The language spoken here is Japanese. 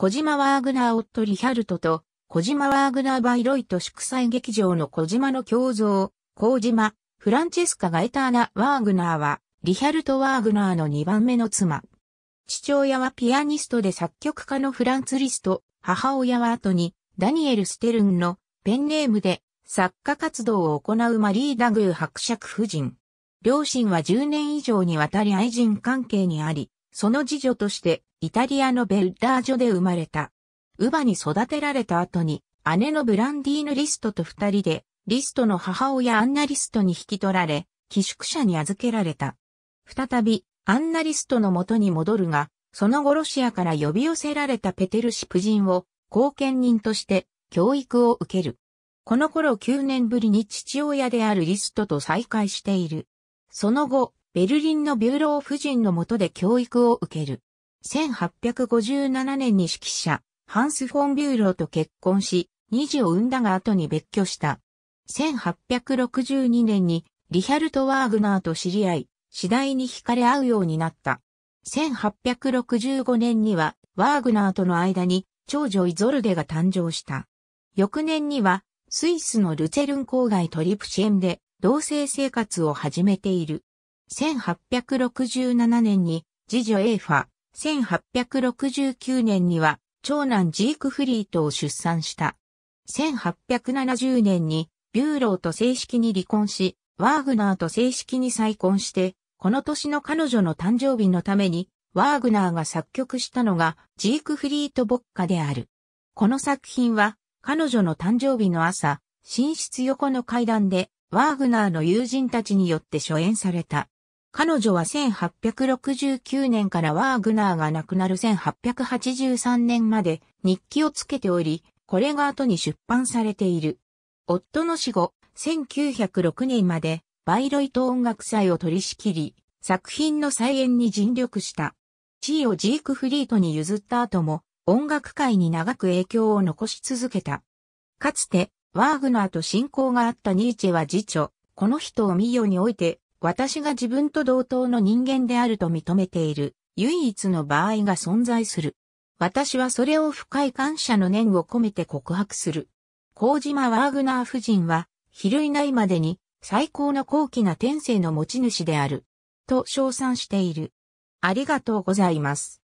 小島ワーグナー・オット・リヒャルトと、小島ワーグナー・バイロイト祝祭劇場の小島の胸像、小島、フランチェスカ・ガエターナ・ワーグナーは、リヒャルト・ワーグナーの2番目の妻。父親はピアニストで作曲家のフランツ・リスト、母親は後に、ダニエル・ステルンのペンネームで作家活動を行うマリー・ダグー伯爵夫人。両親は10年以上にわたり愛人関係にあり、その次女としてイタリアのベルダージョで生まれた。ウバに育てられた後に姉のブランディーヌ・リストと二人でリストの母親アンナリストに引き取られ寄宿舎に預けられた。再びアンナリストの元に戻るが、その後ロシアから呼び寄せられたペテルシプ人を後見人として教育を受ける。この頃9年ぶりに父親であるリストと再会している。その後、ベルリンのビューロー夫人の下で教育を受ける。1857年に指揮者、ハンス・フォン・ビューローと結婚し、二児を産んだが後に別居した。1862年にリヒャルト・ワーグナーと知り合い、次第に惹かれ合うようになった。1865年にはワーグナーとの間に長女イゾルデが誕生した。翌年にはスイスのルツェルン郊外トリプシェンで同棲生活を始めている。1867年に次女エーファ、1869年には長男ジークフリートを出産した。1870年にビューローと正式に離婚し、ワーグナーと正式に再婚して、この年の彼女の誕生日のために、ワーグナーが作曲したのがジークフリート・ボッカである。この作品は、彼女の誕生日の朝、寝室横の階段で、ワーグナーの友人たちによって初演された。彼女は1869年からワーグナーが亡くなる1883年まで日記をつけており、これが後に出版されている。夫の死後、1906年までバイロイト音楽祭を取り仕切り、作品の再演に尽力した。地位をジークフリートに譲った後も音楽界に長く影響を残し続けた。かつて、ワーグナーと親交があったニーチェは次女、この人をミヨにおいて私が自分と同等の人間であると認めている、唯一の場合が存在する。私はそれを深い感謝の念を込めて告白する。高島ワーグナー夫人は、比類ないまでに、最高の高貴な天性の持ち主である。と称賛している。ありがとうございます。